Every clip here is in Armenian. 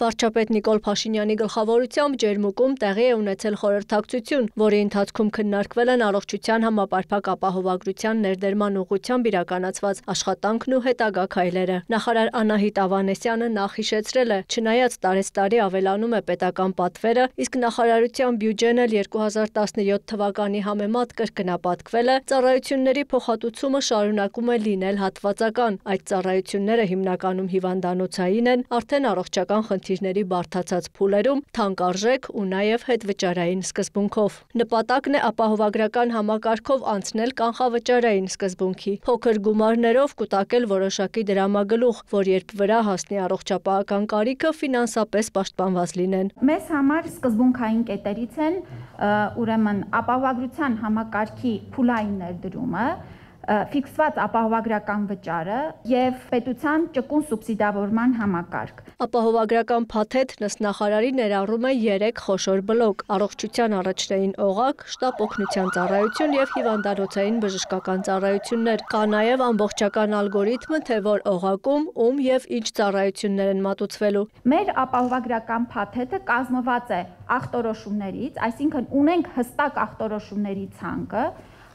վարչապետ Նիկոլ Փաշինյանի գլխավորությամբ Ջերմուկում տեղի է ունեցել խորհրդակցություն, որի ընթացքում քննարկվել են առողջության համապարփակ ապահովագրության ներդերման ուղղությամբ իրականացված աշխատանքն ու հետագա քայլերը։ Նախարար Անահիտ Ավանեսյանը նախ հիշեցրել է, չնայած տարեցտարի ավելանում է պետական պատվերը, իսկ նախարարության բյուջեն էլ 2017 թվականի համեմատ կրկնապատկվել է, ծառայությունների փոխհատուցումը շարունակում է լինել հատվածական։ Այդ ծառայությունները հիմնականում հիվանդանոցային են, արդեն առողջական խնդիրներ խնդիրների բարդացած փուլերում թանկարժեք ու նաև հետվճարային սկզբունքով։ Նպատակն է ապահովագրական համակարգով անցնել կանխավճարային սկզբունքի, փոքր գումարներով կուտակել որոշակի դրամագլուխ, որ երբ վրա հասնի առողջապահական կարիքը ֆինանսապես պաշտպանված լինեն։ Մեզ համար սկզբունքային կետերից են ուրեմն ապահովագրության համակարգի փուլային ներդրումը, ֆիքսված ապահովագրական վճարը եւ պետության ճկուն սուբսիդավորման համակարգ։ Ապահովագրական փաթեթն ըստ նախարարի ներառում է 3 խոշոր բլոկ՝ առողջության առաջնային օղակ, շտապ օգնության ծառայություն եւ հիվանդանոցային բժշկական ծառայություններ։ Կա նաեւ ամբողջական ալգորիթմը, թե որ օղակում ում եւ ինչ ծառայություններ են մատուցվելու։ Մեր ապահովագրական փաթեթը կազմված է ախտորոշումներից, այսինքն ունենք հստակ ախտորոշումների ցանկը,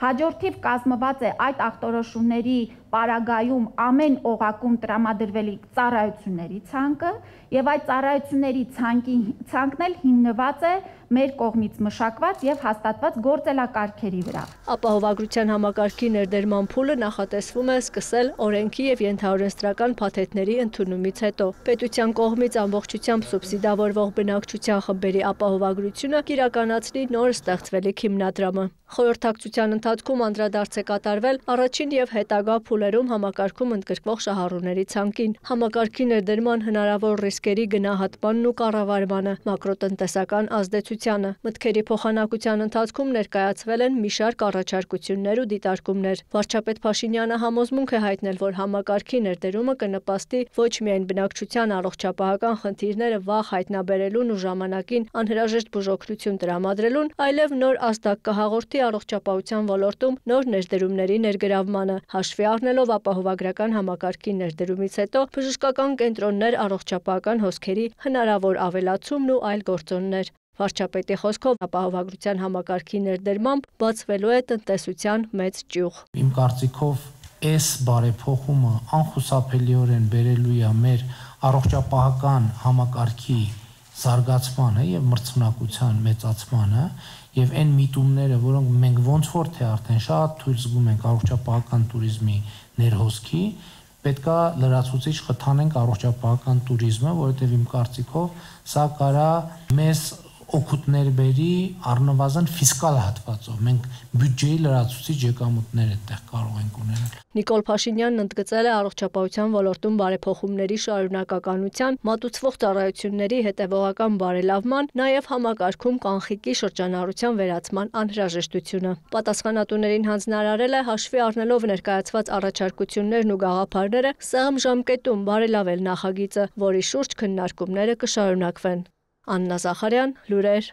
Հաջորդիվ կազմված է այդ ախտորոշումների պարագայում ամեն օղակում տրամադրվելի ծառայությունների ցանկը եւ այդ ծառայությունների ցանկի ցանկն էլ հիմնված է մեր կողմից մշակված եւ հաստատված գործելակարգերի վրա։ Ապահովագրության համակարգի ներդերման փուլը նախատեսվում է սկսել օրենքի եւ ենթաօրենսդրական փաթեթների ընդունումից հետո։ Պետության կողմից ամբողջությամբ սուբսիդավորվող բնակչության խմբերի ապահովագրությունը կիրականացնի նոր ստեղծվելիք հիմնադրամը։ Խորհրդակցության ընթացքում անդրադարձ է կատարվել առաջին եւ հետագա փուլը շահառուներում համակարգում ընդգրկվող շահառուների ցանկին, համակարգի ներդերման հնարավոր ռիսկերի գնահատմանն ու կառավարմանը, մակրոտնտեսական ազդեցությանը։ Մտքերի փոխանակության ընթացքում ներկայացվել են մի շարք առաջարկություններ ու դիտարկումներ։ Վարչապետ Փաշինյանը համոզմունք է հայտնել, որ համակարգի ներդերումը կնպաստի ոչ միայն բնակչության առողջապահական խնդիրները վաղ հայտնաբերելուն ու ժամանակին անհրաժեշտ բուժօգնություն տրամադրելուն, այլև նոր ազդակ կհաղորդի առողջապահության ոլորտում նոր ներդերումների ներգրավմանը, հաշվի առնելով Ելնելով ապահովագրական համակարգի ներդրումից հետո բժշկական կենտրոններ առողջապահական հոսքերի հնարավոր ավելացումն ու այլ գործոններ։ Վարչապետի խոսքով ապահովագրության համակարգի ներդրմամբ բացվելու է տնտեսության մեծ ճյուղ։ Իմ կարծիքով այս բարեփոխումը անխուսափելիորեն բերելու է մեր առողջապահական համակարգի զարգացմանը եւ մրցունակության մեծացմանը եւ այն միտումները, որոնք մենք ոնց որ թե արդեն շատ թույլ զգում ենք առողջապահական туриզմի ներհոսքի, պետքա լրացուցիչ խթանենք առողջապահական туриզմը, որովհետեւ իմ կարծիքով սա կարա մեզ օգուտներ բերի առնվազն ֆիսկալ հատվածով։ Մենք բյուջեի լրացուցիչ եկամուտներ այդտեղ կարող ենք ունենալ։ Նիկոլ Փաշինյանն ընդգծել է առողջապահության ոլորտում բարեփոխումների շարունակականության, մատուցվող ծառայությունների հետևողական բարելավման, նաև համակարգում կանխիկի շրջանառության վերացման անհրաժեշտությունը։ Պատասխանատուներին հանձնարարել է հաշվի առնելով ներկայացված առաջարկություններն ու գաղափարները, սեղմ ժամկետում բարելավել նախագիծը, որի շուրջ քննարկումները կշարունակվեն։ Աննա Զախարյան, լուրեր